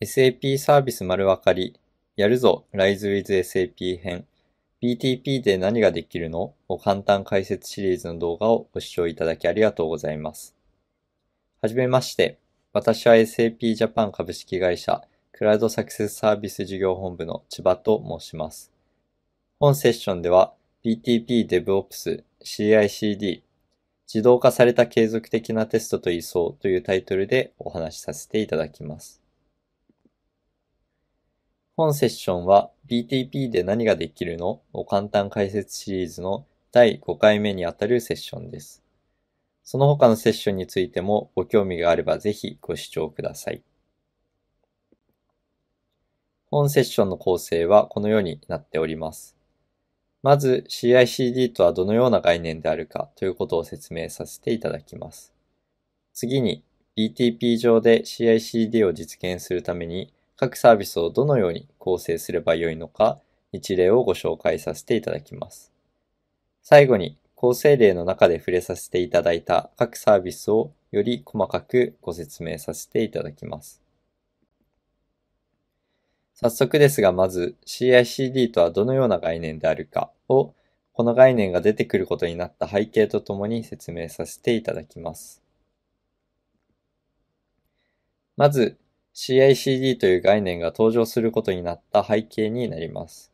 SAP サービス丸分かり、やるぞ Rise with SAP 編、BTP で何ができるのを簡単解説シリーズの動画をご視聴いただきありがとうございます。はじめまして、私は SAP ジャパン株式会社クラウドサクセスサービス事業本部の千葉と申します。本セッションでは BTP DevOps CICD 自動化された継続的なテストと位相というタイトルでお話しさせていただきます。本セッションは BTP で何ができるのを簡単解説シリーズの第5回目にあたるセッションです。その他のセッションについてもご興味があればぜひご視聴ください。本セッションの構成はこのようになっております。まず CICD とはどのような概念であるかということを説明させていただきます。次に BTP 上で CICD を実現するために各サービスをどのように構成すればよいのか一例をご紹介させていただきます。最後に構成例の中で触れさせていただいた各サービスをより細かくご説明させていただきます。早速ですが、まず CICD とはどのような概念であるかを、この概念が出てくることになった背景とともに説明させていただきます。まず CICD という概念が登場することになった背景になります。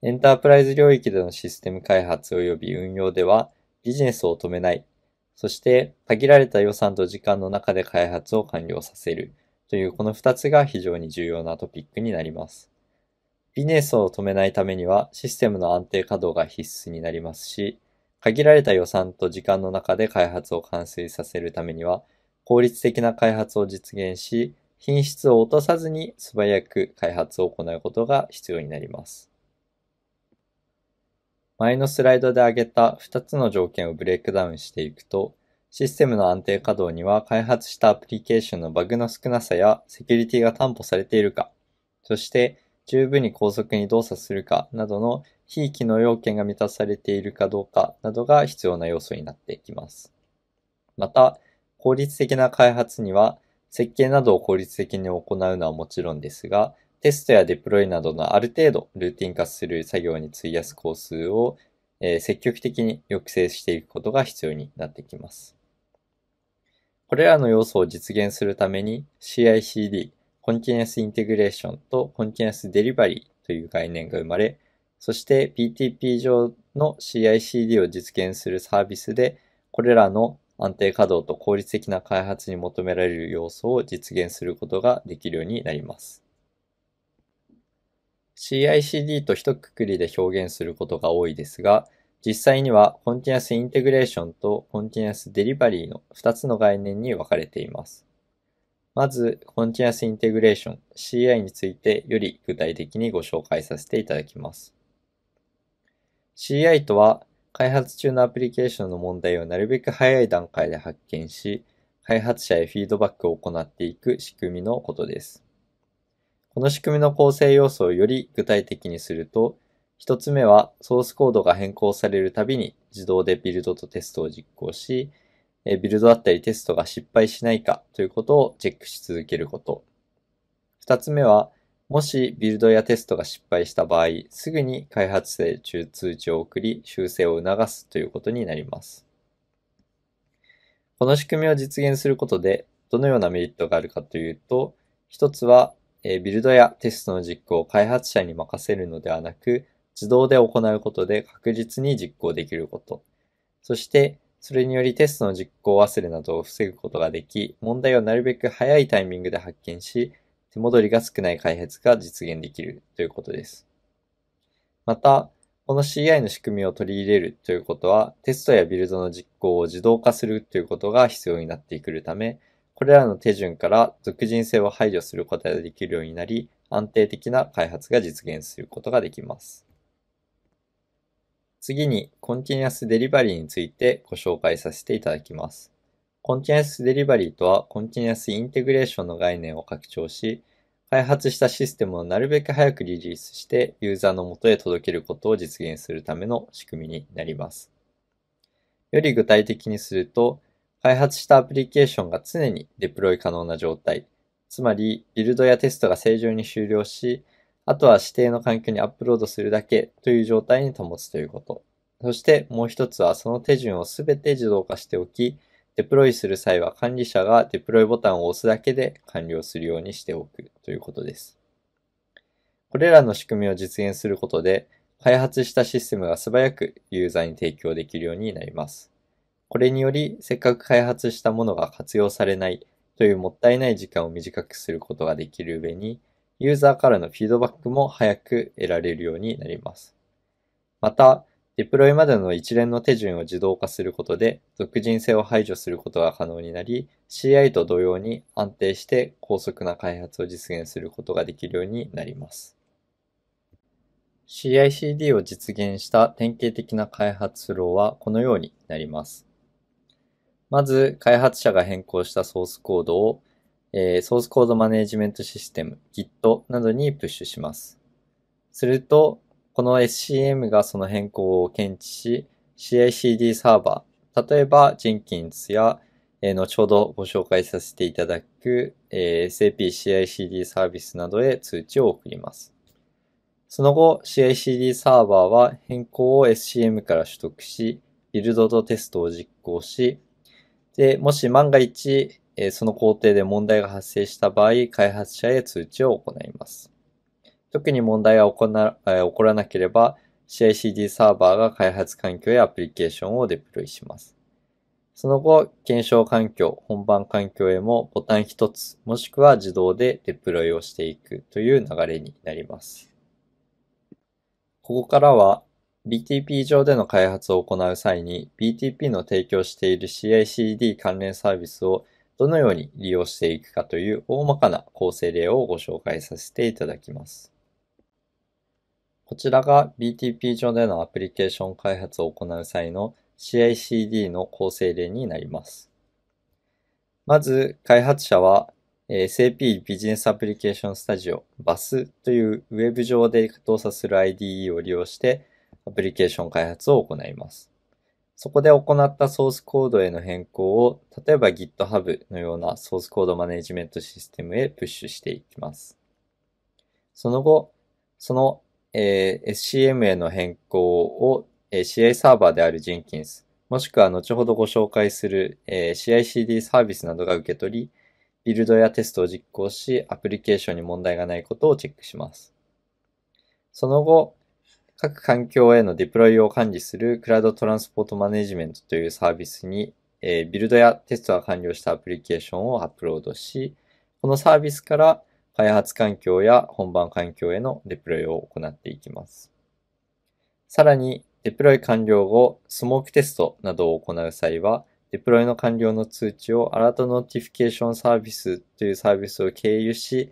エンタープライズ領域でのシステム開発及び運用ではビジネスを止めない、そして限られた予算と時間の中で開発を完了させるというこの2つが非常に重要なトピックになります。ビジネスを止めないためにはシステムの安定稼働が必須になりますし、限られた予算と時間の中で開発を完遂させるためには効率的な開発を実現し、品質を落とさずに素早く開発を行うことが必要になります。前のスライドで挙げた2つの条件をブレイクダウンしていくと、システムの安定稼働には開発したアプリケーションのバグの少なさやセキュリティが担保されているか、そして十分に高速に動作するかなどの非機能要件が満たされているかどうかなどが必要な要素になっていきます。また、効率的な開発には設計などを効率的に行うのはもちろんですが、テストやデプロイなどのある程度ルーティン化する作業に費やす工数を、え積極的に抑制していくことが必要になってきます。これらの要素を実現するために CICD、コンティニュスインテグレーションとコンティニュスデリバリーという概念が生まれ、そして PTP 上の CICD を実現するサービスで、これらの安定稼働と効率的な開発に求められる要素を実現することができるようになります。CICD と一括りで表現することが多いですが、実際にはコンティニアスインテグレーションとコンティニアスデリバリーの2つの概念に分かれています。まず、コンティニアスインテグレーション CI についてより具体的にご紹介させていただきます。CI とは開発中のアプリケーションの問題をなるべく早い段階で発見し、開発者へフィードバックを行っていく仕組みのことです。この仕組みの構成要素をより具体的にすると、1つ目はソースコードが変更されるたびに自動でビルドとテストを実行し、ビルドだったりテストが失敗しないかということをチェックし続けること。2つ目はもしビルドやテストが失敗した場合、すぐに開発者へ通知を送り、修正を促すということになります。この仕組みを実現することで、どのようなメリットがあるかというと、一つは、ビルドやテストの実行を開発者に任せるのではなく、自動で行うことで確実に実行できること。そして、それによりテストの実行忘れなどを防ぐことができ、問題をなるべく早いタイミングで発見し、手戻りが少ない開発が実現できるということです。また、この CI の仕組みを取り入れるということは、テストやビルドの実行を自動化するということが必要になってくるため、これらの手順から属人性を排除することができるようになり、安定的な開発が実現することができます。次に、コンティニュアスデリバリーについてご紹介させていただきます。コンティニアスデリバリーとは、コンティニアスインテグレーションの概念を拡張し、開発したシステムをなるべく早くリリースして、ユーザーの元へ届けることを実現するための仕組みになります。より具体的にすると、開発したアプリケーションが常にデプロイ可能な状態、つまり、ビルドやテストが正常に終了し、あとは指定の環境にアップロードするだけという状態に保つということ。そしてもう一つはその手順をすべて自動化しておき、デプロイする際は管理者がデプロイボタンを押すだけで完了するようにしておくということです。これらの仕組みを実現することで、開発したシステムが素早くユーザーに提供できるようになります。これにより、せっかく開発したものが活用されないというもったいない時間を短くすることができる上に、ユーザーからのフィードバックも早く得られるようになります。また、デプロイまでの一連の手順を自動化することで、属人性を排除することが可能になり、CI と同様に安定して高速な開発を実現することができるようになります。CICD を実現した典型的な開発ローはこのようになります。まず、開発者が変更したソースコードを、えー、ソースコードマネジメントシステム、Git などにプッシュします。すると、この SCM がその変更を検知し、CICD サーバー、例えば Jenkins や、えー、後ほどご紹介させていただく、えー、SAP CICD サービスなどへ通知を送ります。その後、CICD サーバーは変更を SCM から取得し、ビルドとテストを実行し、で、もし万が一、えー、その工程で問題が発生した場合、開発者へ通知を行います。特に問題が起こな、えー、起こらなければ、CICD サーバーが開発環境やアプリケーションをデプロイします。その後、検証環境、本番環境へもボタン1つ、もしくは自動でデプロイをしていくという流れになります。ここからは BTP 上での開発を行う際に BTP の提供している CICD 関連サービスをどのように利用していくかという大まかな構成例をご紹介させていただきます。こちらが BTP 上でのアプリケーション開発を行う際の CICD の構成例になります。まず、開発者は SAP ビジネスアプリケーションスタジオ BAS というウェブ上で動作する IDE を利用してアプリケーション開発を行います。そこで行ったソースコードへの変更を、例えば GitHub のようなソースコードマネジメントシステムへプッシュしていきます。その後、そのえー、SCM への変更を、えー、CI サーバーであるジ n ンキンス、もしくは後ほどご紹介する、えー、CICD サービスなどが受け取り、ビルドやテストを実行し、アプリケーションに問題がないことをチェックします。その後、各環境へのデプロイを管理するクラウドトランスポートマネジメントというサービスに、えー、ビルドやテストが完了したアプリケーションをアップロードし、このサービスから開発環境や本番環境へのデプロイを行っていきます。さらに、デプロイ完了後、スモークテストなどを行う際は、デプロイの完了の通知をアラートノーティフィケーションサービスというサービスを経由し、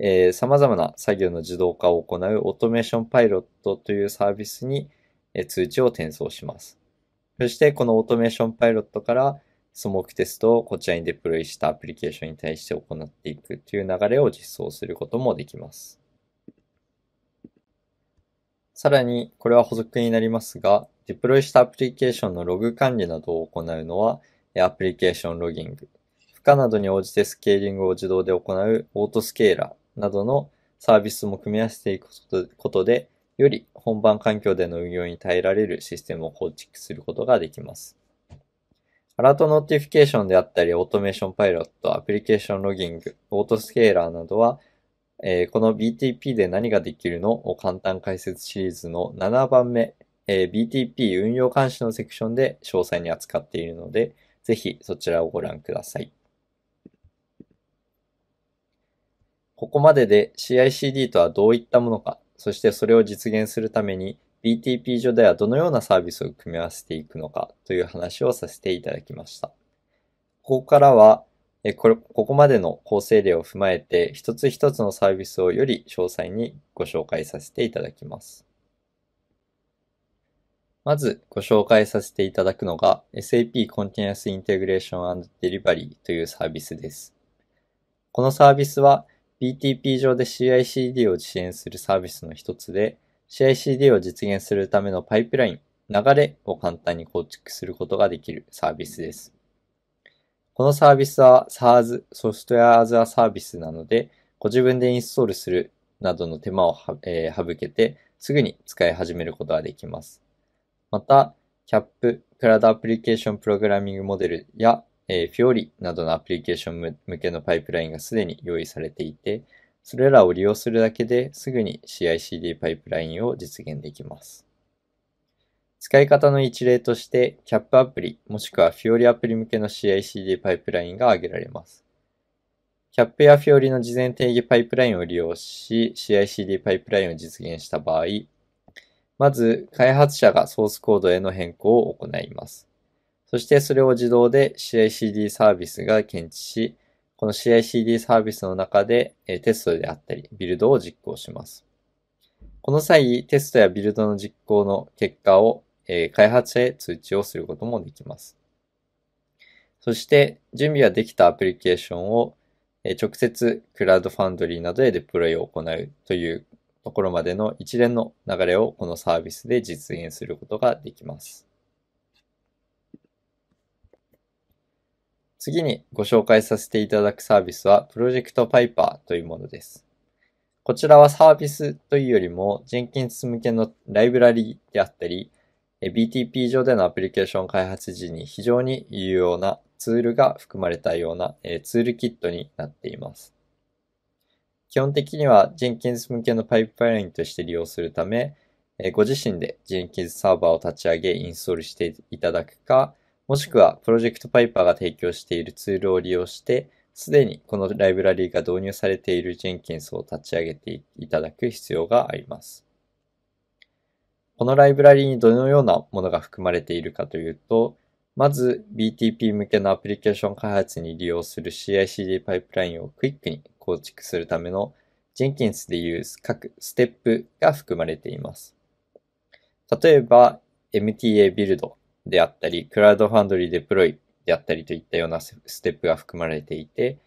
えー、様々な作業の自動化を行うオートメーションパイロットというサービスに、えー、通知を転送します。そしてこのオートメーションパイロットからスモークテストをこちらにデプロイしたアプリケーションに対して行っていくという流れを実装することもできます。さらに、これは補足になりますが、デプロイしたアプリケーションのログ管理などを行うのは、アプリケーションロギング、負荷などに応じてスケーリングを自動で行うオートスケーラーなどのサービスも組み合わせていくことで、より本番環境での運用に耐えられるシステムを構築することができます。アラートノーティフィケーションであったり、オートメーションパイロット、アプリケーションロギング、オートスケーラーなどは、えー、この BTP で何ができるのを簡単解説シリーズの7番目、えー、BTP 運用監視のセクションで詳細に扱っているので、ぜひそちらをご覧ください。ここまでで CICD とはどういったものか、そしてそれを実現するために BTP 上ではどのようなサービスを組み合わせていくのかという話をさせていただきました。ここからは、これここまでの構成例を踏まえて、一つ一つのサービスをより詳細にご紹介させていただきます。まずご紹介させていただくのが SAP Continuous Integration Delivery というサービスです。このサービスは BTP 上で CICD を支援するサービスの一つで、CICD を実現するためのパイプライン、流れを簡単に構築することができるサービスです。このサービスは SaaS、ソフトウェアアズアサービスなので、ご自分でインストールするなどの手間を、えー、省けて、すぐに使い始めることができます。また、CAP、クラウドアプリケーションプログラミングモデルや、えー、Fiori などのアプリケーション向けのパイプラインがすでに用意されていて、それらを利用するだけですぐに CI/CD パイプラインを実現できます。使い方の一例として、CAP アプリもしくは Fiori アプリ向けの CI/CD パイプラインが挙げられます。CAP や Fiori の事前定義パイプラインを利用し、CI/CD パイプラインを実現した場合、まず開発者がソースコードへの変更を行います。そしてそれを自動で CI/CD サービスが検知し、この CICD サービスの中で、えテストであったり、ビルドを実行します。この際、テストやビルドの実行の結果を、え開発者へ通知をすることもできます。そして、準備ができたアプリケーションを、え直接クラウドファンドリーなどへデプロイを行うというところまでの一連の流れをこのサービスで実現することができます。次にご紹介させていただくサービスは、プロジェクトパイパーというものです。こちらはサービスというよりも、Jenkins 向けのライブラリであったり、BTP 上でのアプリケーション開発時に非常に有用なツールが含まれたようなツールキットになっています。基本的には Jenkins 向けのパイプラインとして利用するため、ご自身で Jenkins サーバーを立ち上げインストールしていただくか、もしくは、プロジェクトパイパーが提供しているツールを利用して、すでにこのライブラリが導入されている Jenkins を立ち上げていただく必要があります。このライブラリにどのようなものが含まれているかというと、まず BTP 向けのアプリケーション開発に利用する CICD パイプラインをクイックに構築するための Jenkins でいう各ステップが含まれています。例えば MTA ビルドであったり、クラウドファンドリーデプロイであったりといったようなステップが含まれていて、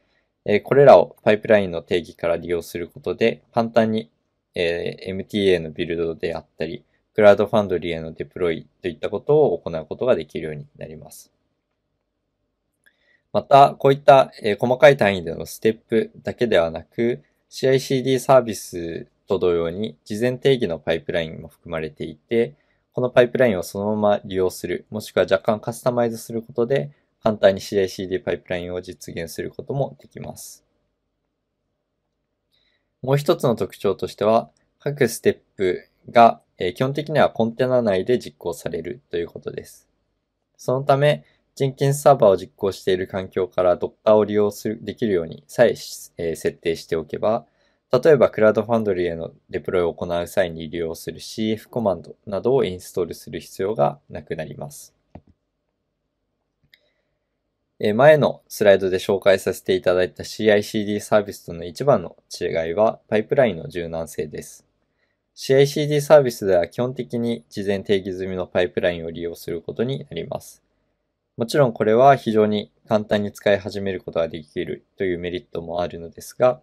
これらをパイプラインの定義から利用することで、簡単に MTA のビルドであったり、クラウドファンドリーへのデプロイといったことを行うことができるようになります。また、こういった細かい単位でのステップだけではなく、CICD サービスと同様に事前定義のパイプラインも含まれていて、このパイプラインをそのまま利用する、もしくは若干カスタマイズすることで、簡単に CICD パイプラインを実現することもできます。もう一つの特徴としては、各ステップが、え基本的にはコンテナ内で実行されるということです。そのため、Jenkins サーバーを実行している環境から Docker を利用するできるようにさえ、え設定しておけば、例えば、クラウドファンドリーへのデプロイを行う際に利用する CF コマンドなどをインストールする必要がなくなります。前のスライドで紹介させていただいた CICD サービスとの一番の違いはパイプラインの柔軟性です。CICD サービスでは基本的に事前定義済みのパイプラインを利用することになります。もちろんこれは非常に簡単に使い始めることができるというメリットもあるのですが、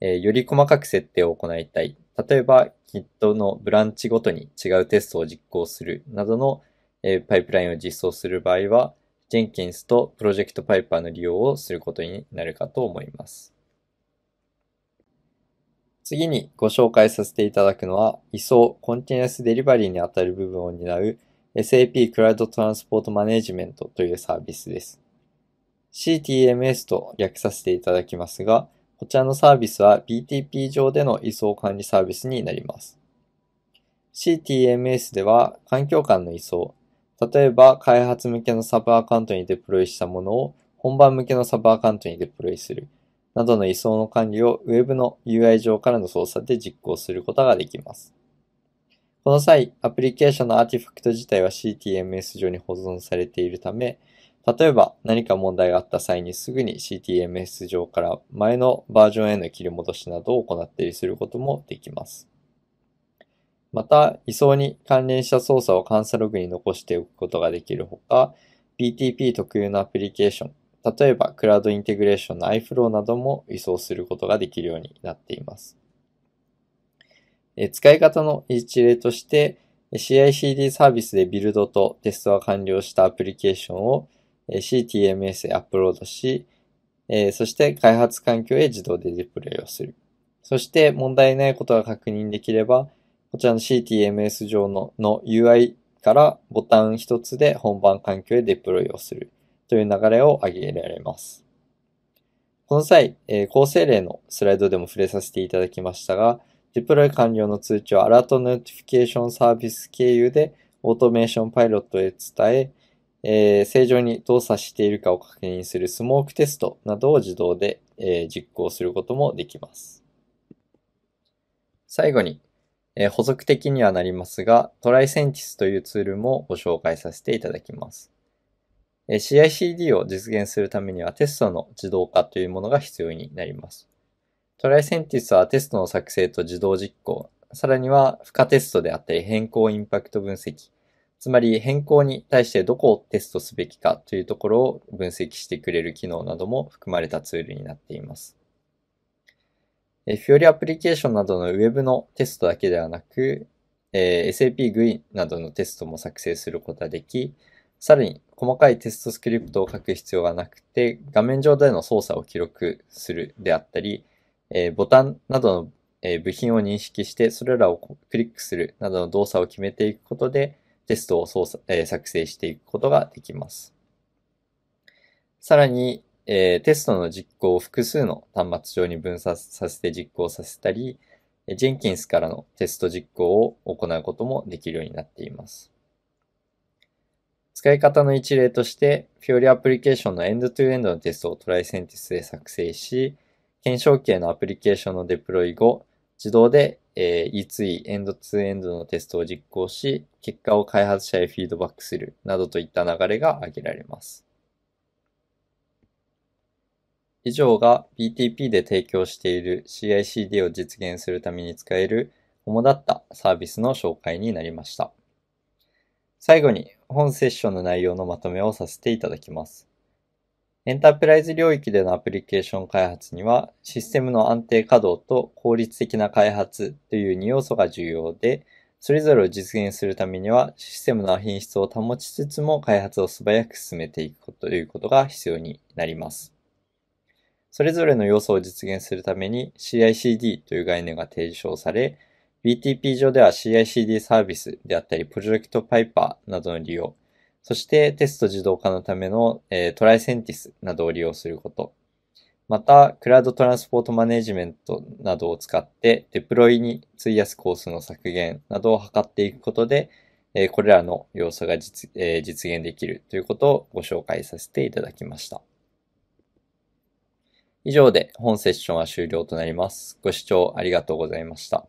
えー、より細かく設定を行いたい。例えば、Git のブランチごとに違うテストを実行するなどの、えー、パイプラインを実装する場合は、Jenkins とプロジェクトパイパーの利用をすることになるかと思います。次にご紹介させていただくのは、位相コンティニュスデリバリーにあたる部分を担う SAP クラウドトランスポートマネジメントというサービスです。CTMS と略させていただきますが、こちらのサービスは BTP 上での移送管理サービスになります。CTMS では環境間の移送、例えば開発向けのサブアカウントにデプロイしたものを本番向けのサブアカウントにデプロイするなどの移送の管理を Web の UI 上からの操作で実行することができます。この際、アプリケーションのアーティファクト自体は CTMS 上に保存されているため、例えば何か問題があった際にすぐに CTMS 上から前のバージョンへの切り戻しなどを行ったりすることもできます。また、移送に関連した操作を監査ログに残しておくことができるほか、BTP 特有のアプリケーション、例えばクラウドインテグレーションの iFlow なども移送することができるようになっています。え使い方の一例として、CICD サービスでビルドとテストが完了したアプリケーションを CTMS へアップロードし、えそして開発環境へ自動でデプレイをする。そして問題ないことが確認できれば、こちらの CTMS 上のの UI からボタン一つで本番環境へデプロイをするという流れを挙げられます。この際、え構成例のスライドでも触れさせていただきましたが、デプロイ完了の通知をアラートノーティフィケーションサービス経由でオートメーションパイロットへ伝え、えー、正常に動作しているかを確認するスモークテストなどを自動で、えー、実行することもできます。最後に、えー、補足的にはなりますが、トライセンティスというツールもご紹介させていただきます。え CICD を実現するためにはテストの自動化というものが必要になります。トライセンティスはテストの作成と自動実行、さらには付加テストであったり変更インパクト分析、つまり変更に対してどこをテストすべきかというところを分析してくれる機能なども含まれたツールになっています。Fiori アプリケーションなどの Web のテストだけではなく、え SAP GUI などのテストも作成することができ、さらに細かいテストスクリプトを書く必要がなくて、画面上での操作を記録するであったり、えボタンなどの部品を認識して、それらをクリックするなどの動作を決めていくことで、テストを操作、えー、作成していくことができます。さらに、えー、テストの実行を複数の端末上に分散させて実行させたり、ジェンキンスからのテスト実行を行うこともできるようになっています。使い方の一例として、f ィ o r i アプリケーションのエンドトゥエンドのテストをトライセンティスで作成し、検証系のアプリケーションのデプロイ後、自動でえー、E2 エンドツーエンドのテストを実行し、結果を開発者へフィードバックするなどといった流れが挙げられます。以上が BTP で提供している CICD を実現するために使える主だったサービスの紹介になりました。最後に本セッションの内容のまとめをさせていただきます。エンタープライズ領域でのアプリケーション開発には、システムの安定稼働と効率的な開発という2要素が重要で、それぞれを実現するためには、システムの品質を保ちつつも開発を素早く進めていくということが必要になります。それぞれの要素を実現するために CICD という概念が提唱され、BTP 上では CICD サービスであったり、プロジェクトパイパーなどの利用、そしてテスト自動化のための、えー、トライセンティスなどを利用すること。また、クラウドトランスポートマネジメントなどを使ってデプロイに費やすコースの削減などを図っていくことで、えー、これらの要素が実えー、実現できるということをご紹介させていただきました。以上で本セッションは終了となります。ご視聴ありがとうございました。